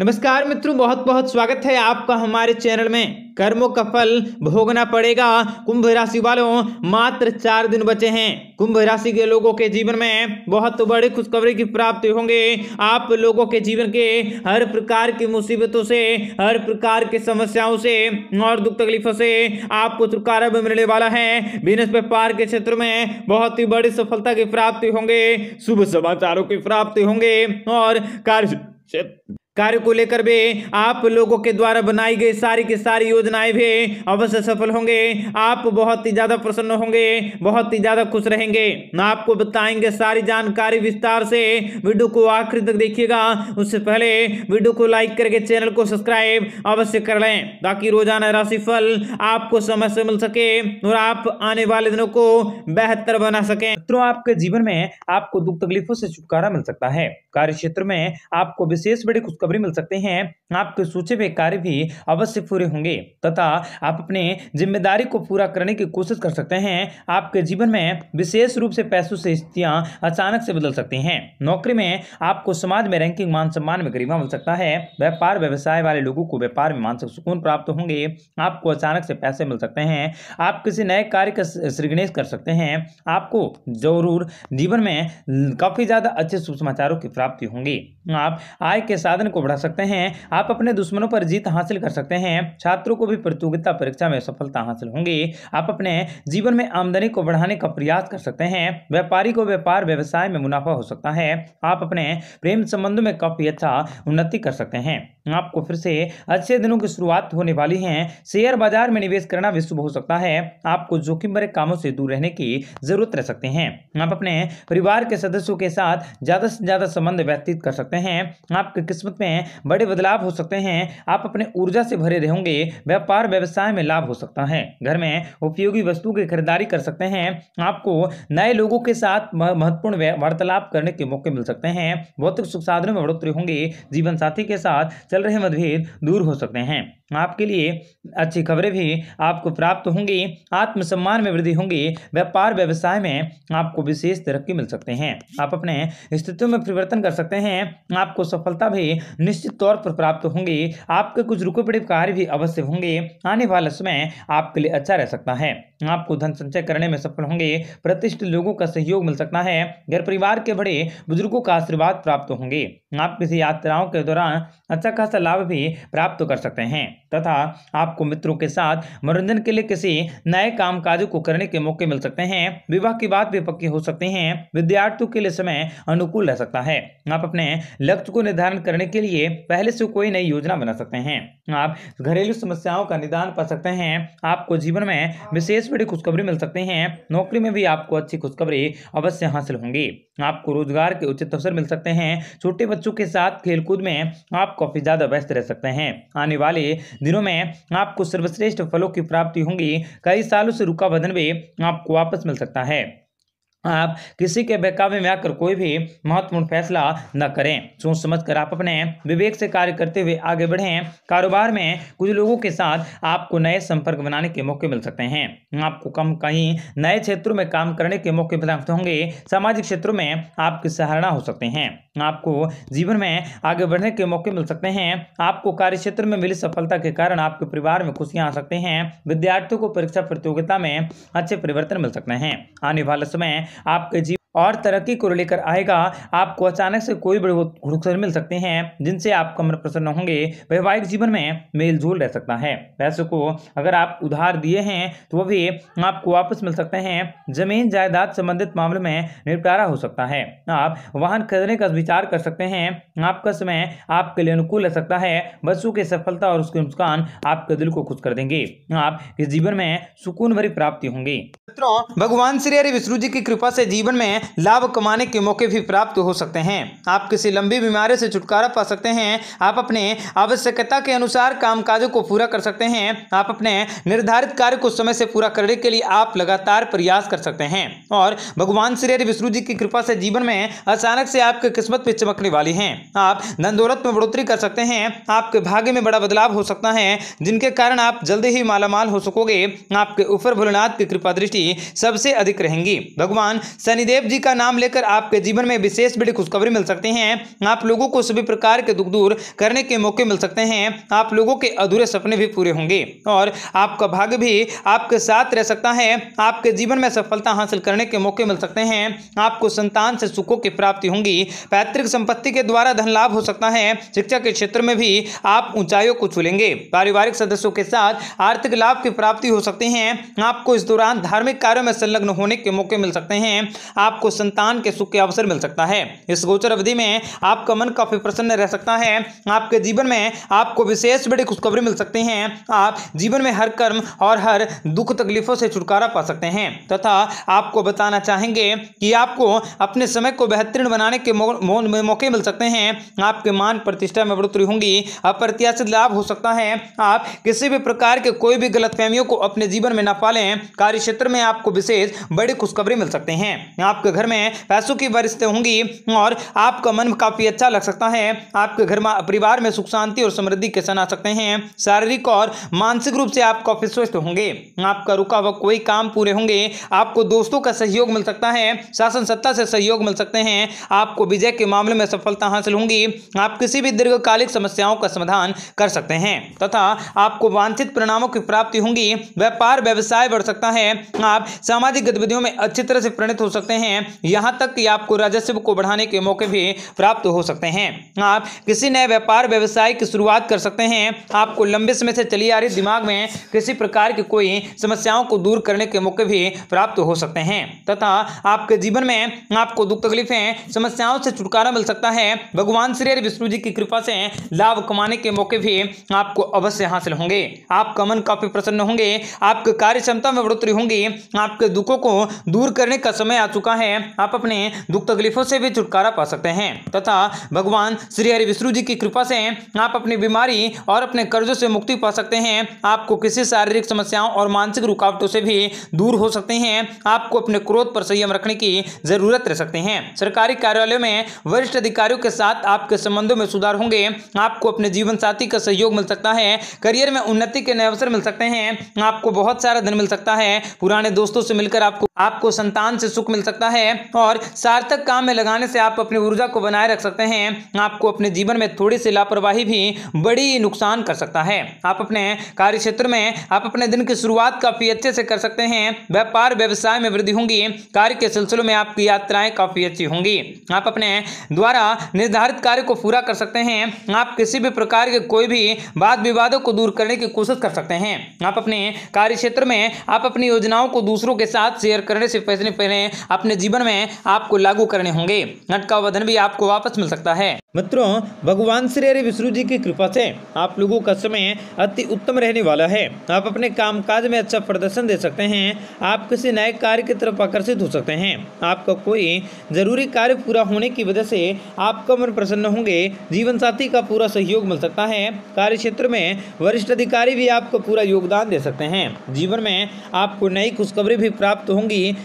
नमस्कार मित्रों बहुत बहुत स्वागत है आपका हमारे चैनल में कर्मों का फल भोगना पड़ेगा कुंभ राशि वालों मात्र चार दिन बचे हैं कुंभ राशि के लोगों के जीवन में बहुत बड़ी खुशखबरी की प्राप्ति होंगे आप लोगों के जीवन के हर प्रकार की मुसीबतों से हर प्रकार के समस्याओं से और दुख तकलीफों से आपको छुटकारा भी मिलने वाला है बिजनेस व्यापार के क्षेत्र में बहुत ही बड़ी सफलता की प्राप्ति होंगे शुभ समाचारों की प्राप्ति होंगे और कार्य कार्य को लेकर भी आप लोगों के द्वारा बनाई गई सारी की सारी योजनाएं भी अवश्य सफल होंगे आप बहुत ही ज़्यादा प्रसन्न होंगे बहुत ही ज़्यादा खुश रहेंगे मैं आपको बताएंगे सारी जानकारी विस्तार से वीडियो को आखिर तक देखिएगा उससे पहले वीडियो को लाइक करके चैनल को सब्सक्राइब अवश्य कर लें ताकि रोजाना राशिफल आपको समय से मिल सके और आप आने वाले दिनों को बेहतर बना सकें मित्रों आपके जीवन में आपको दुख तकलीफों से छुटकारा मिल सकता है कार्य क्षेत्र में आपको विशेष बड़ी खुशखबरी खुशखबरी मिल सकते हैं आपके सोचे हुए कार्य भी अवश्य पूरे होंगे तथा आप अपने जिम्मेदारी को पूरा करने की कोशिश कर सकते हैं आपके जीवन में विशेष रूप से पैसों से स्थितियाँ अचानक से बदल सकती हैं नौकरी में आपको समाज में रैंकिंग मान सम्मान में गरिमा मिल सकता है व्यापार व्यवसाय वाले लोगों को व्यापार में मानसिक सुकून प्राप्त होंगे आपको अचानक से पैसे मिल सकते हैं आप किसी नए कार्य का श्रीगणेश कर सकते हैं आपको जरूर जीवन में काफ़ी ज़्यादा अच्छे सुसमाचारों की प्राप्ति होंगी आप आय के साधन मनोबंधन को बढ़ा सकते हैं आप अपने दुश्मनों पर जीत हासिल कर सकते हैं छात्रों को भी प्रतियोगिता परीक्षा में सफलता हासिल होंगी आप अपने जीवन में आमदनी को बढ़ाने का प्रयास कर सकते हैं व्यापारी को व्यापार व्यवसाय में मुनाफा हो सकता है आप अपने प्रेम संबंधों में काफी अच्छा उन्नति कर सकते हैं आपको फिर से अच्छे दिनों की शुरुआत होने वाली है शेयर बाजार में निवेश करना भी शुभ हो सकता है आपको जोखिम भरे कामों से दूर रहने की जरूरत रह सकते हैं आप अपने परिवार के सदस्यों के साथ ज्यादा से ज्यादा संबंध व्यतीत कर सकते हैं आपकी किस्मत में बड़े बदलाव हो सकते हैं आप अपने ऊर्जा से भरे रहोगे व्यापार व्यवसाय में लाभ हो सकता है घर में उपयोगी वस्तु की खरीदारी कर सकते हैं आपको नए लोगों के साथ महत्वपूर्ण वार्तालाप करने के मौके मिल सकते हैं भौतिक सुख साधनों में बढ़ोतरी होंगे जीवन साथी के साथ चल रहे मतभेद दूर हो सकते हैं आपके लिए अच्छी खबरें भी आपको प्राप्त होंगी आत्मसम्मान में वृद्धि होंगी व्यापार व्यवसाय में आपको विशेष तरक्की मिल सकते हैं आप अपने स्थितियों में परिवर्तन कर सकते हैं आपको सफलता भी निश्चित तौर पर प्राप्त होंगी आपके कुछ रुके पड़े कार्य भी अवश्य होंगे आने वाला समय आपके लिए अच्छा रह सकता है आपको धन संचय करने में सफल होंगे प्रतिष्ठित लोगों का सहयोग मिल सकता है घर परिवार के बड़े बुजुर्गों का आशीर्वाद प्राप्त होंगे आप किसी यात्राओं के दौरान अच्छा खासा लाभ भी प्राप्त कर सकते हैं तथा आपको मित्रों के साथ मनोरंजन के लिए किसी नए काम काज को करने के मौके मिल सकते हैं विवाह की बात भी पक्की हो सकती है विद्यार्थियों के लिए समय अनुकूल रह सकता है आप अपने लक्ष्य को निर्धारण करने के लिए पहले से कोई नई योजना बना सकते हैं आप घरेलू समस्याओं का निदान पा सकते हैं आपको जीवन में विशेष बड़ी खुशखबरी मिल सकती है नौकरी में भी आपको अच्छी खुशखबरी अवश्य हासिल होंगी आपको रोजगार के उचित अवसर मिल सकते हैं छोटे बच्चों के साथ खेलकूद में आप काफी ज्यादा व्यस्त रह सकते हैं आने वाले दिनों में आपको सर्वश्रेष्ठ फलों की प्राप्ति होंगी कई सालों से रुका बदन भी आपको वापस मिल सकता है आप किसी के बहकावे में आकर कोई भी महत्वपूर्ण फैसला न करें सोच समझ कर आप अपने विवेक से कार्य करते हुए आगे बढ़ें कारोबार में कुछ लोगों के साथ आपको नए संपर्क बनाने के मौके मिल सकते हैं आपको कम कहीं नए क्षेत्रों में काम करने के मौके प्राप्त होंगे सामाजिक क्षेत्रों में आपकी सराहना हो सकते हैं आपको जीवन में आगे बढ़ने के मौके मिल सकते हैं आपको कार्य क्षेत्र में मिली सफलता के कारण आपके परिवार में खुशियाँ आ सकते हैं विद्यार्थियों को परीक्षा प्रतियोगिता में अच्छे परिवर्तन मिल सकते हैं आने वाले समय आपके जीवन और तरक्की को लेकर आएगा आपको अचानक से कोई बड़े रुखसर मिल सकते हैं जिनसे आप कमर प्रसन्न होंगे वैवाहिक जीवन में मेल जोल रह सकता है पैसों को अगर आप उधार दिए हैं तो वह भी आपको वापस मिल सकते हैं जमीन जायदाद संबंधित मामले में निपटारा हो सकता है आप वाहन खरीदने का विचार कर सकते हैं आपका समय आपके लिए अनुकूल रह सकता है बच्चों की सफलता और उसके नुकसान आपके दिल को खुश कर देंगे आप इस जीवन में सुकून भरी प्राप्ति होंगी मित्रों भगवान श्री हरि विष्णु जी की कृपा से जीवन में लाभ कमाने के मौके भी प्राप्त हो सकते हैं आप किसी लंबी बीमारी से छुटकारा पा सकते हैं आप अपने आवश्यकता के अनुसार काम को पूरा कर सकते हैं आप अपने निर्धारित कार्य को समय से पूरा करने के लिए आप लगातार प्रयास कर सकते हैं और भगवान श्री हरि विष्णु जी की कृपा से जीवन में अचानक से आपकी किस्मत में चमकने वाली है आप धन दौलत में बढ़ोतरी कर सकते हैं आपके भाग्य में बड़ा बदलाव हो सकता है जिनके कारण आप जल्दी ही मालामाल हो सकोगे आपके ऊपर भोलेनाथ की कृपा दृष्टि सबसे अधिक रहेंगी भगवान शनिदेव जी का नाम लेकर आपके जीवन में विशेष बड़ी खुशखबरी मिल सकती है आप लोगों को सभी प्रकार के दुख दूर करने के मौके मिल सकते हैं आप लोगों के अधूरे सपने भी पूरे होंगे और आपका भाग्य भी आपके साथ रह सकता है आपके जीवन में सफलता हासिल करने के मौके मिल सकते हैं आपको संतान से सुखों की प्राप्ति होंगी पैतृक संपत्ति के द्वारा धन लाभ हो सकता है शिक्षा के क्षेत्र में भी आप ऊंचाइयों को छूलेंगे पारिवारिक सदस्यों के साथ आर्थिक लाभ की प्राप्ति हो सकती है आपको इस दौरान धार्मिक कार्यों में संलग्न होने के मौके मिल सकते हैं आप आपको संतान के सुख के अवसर मिल सकता है इस गोचर अवधि में आपका मन काफी प्रसन्न रह सकता है आपके जीवन में आपको विशेष बड़ी खुशखबरी मिल सकती है आप जीवन में हर कर्म और हर दुख तकलीफों से छुटकारा पा सकते हैं तथा आपको बताना चाहेंगे कि आपको अपने समय को बेहतरीन बनाने के मौके मिल सकते हैं आपके मान प्रतिष्ठा में बढ़ोतरी होंगी अप्रत्याशित लाभ हो सकता है आप किसी भी प्रकार के कोई भी गलतफहमियों को अपने जीवन में न पालें कार्य क्षेत्र में आपको विशेष बड़ी खुशखबरी मिल सकते हैं आपके आपके घर में पैसों की वरिष्ठ होंगी और आपका मन काफ़ी अच्छा लग सकता है आपके घर में परिवार में सुख शांति और समृद्धि के सन आ सकते हैं शारीरिक और मानसिक रूप से आप काफ़ी स्वस्थ होंगे आपका रुका हुआ कोई काम पूरे होंगे आपको दोस्तों का सहयोग मिल सकता है शासन सत्ता से सहयोग मिल सकते हैं आपको विजय के मामले में सफलता हासिल होंगी आप किसी भी दीर्घकालिक समस्याओं का समाधान कर सकते हैं तथा आपको वांछित परिणामों की प्राप्ति होंगी व्यापार व्यवसाय बढ़ सकता है आप सामाजिक गतिविधियों में अच्छी तरह से प्रणित हो सकते हैं हैं यहाँ तक कि आपको राजस्व को बढ़ाने के मौके भी प्राप्त हो सकते हैं आप किसी नए व्यापार व्यवसाय की शुरुआत कर सकते हैं आपको लंबे समय से चली आ रही दिमाग में किसी प्रकार की कोई समस्याओं को दूर करने के मौके भी प्राप्त हो सकते हैं तथा आपके जीवन में आपको दुख तकलीफें समस्याओं से छुटकारा मिल सकता है भगवान श्री हरि विष्णु जी की कृपा से लाभ कमाने के मौके भी आपको अवश्य हासिल होंगे आपका मन काफी प्रसन्न होंगे आपके कार्य क्षमता में बढ़ोतरी होंगी आपके दुखों को दूर करने का समय आ चुका है है आप अपने दुख तकलीफों से भी छुटकारा पा सकते हैं तथा भगवान श्री हरि विष्णु जी की कृपा से आप अपनी बीमारी और अपने कर्जों से मुक्ति पा सकते हैं आपको किसी शारीरिक समस्याओं और मानसिक रुकावटों से भी दूर हो सकते हैं आपको अपने क्रोध पर संयम रखने की जरूरत रह सकते हैं सरकारी कार्यालयों में वरिष्ठ अधिकारियों के साथ आपके संबंधों में सुधार होंगे आपको अपने जीवन साथी का सहयोग मिल सकता है करियर में उन्नति के नए अवसर मिल सकते हैं आपको बहुत सारा धन मिल सकता है पुराने दोस्तों से मिलकर आपको आपको संतान से सुख मिल सकता है है और सार्थक काम में लगाने से आप अपनी ऊर्जा को बनाए रख सकते हैं आपको अपने जीवन में थोड़ी सी लापरवाही भी बड़ी नुकसान कर सकता है आप अपने कार्य क्षेत्र में आप अपने दिन की शुरुआत काफ़ी अच्छे से कर सकते हैं व्यापार व्यवसाय में वृद्धि होंगी कार्य के सिलसिलों में आपकी यात्राएं काफ़ी अच्छी होंगी आप अपने द्वारा निर्धारित कार्य को पूरा कर सकते हैं आप किसी भी प्रकार के कोई भी वाद विवादों को दूर करने की कोशिश कर सकते हैं आप अपने कार्य क्षेत्र में आप अपनी योजनाओं को दूसरों के साथ शेयर करने से पहले पहले अपने जीवन जीवन में आपको लागू करने होंगे नटका वधन भी आपको वापस मिल सकता है मित्रों भगवान श्री हरि विष्णु जी की कृपा से आप लोगों का समय अति उत्तम रहने वाला है आप अपने कामकाज में अच्छा प्रदर्शन दे सकते हैं आप किसी नए कार्य की तरफ आकर्षित हो सकते हैं आपका कोई जरूरी कार्य पूरा होने की वजह से आपका मन प्रसन्न होंगे जीवन साथी का पूरा सहयोग मिल सकता है कार्य क्षेत्र में वरिष्ठ अधिकारी भी आपको पूरा योगदान दे सकते हैं जीवन में आपको नई खुशखबरी भी प्राप्त होंगी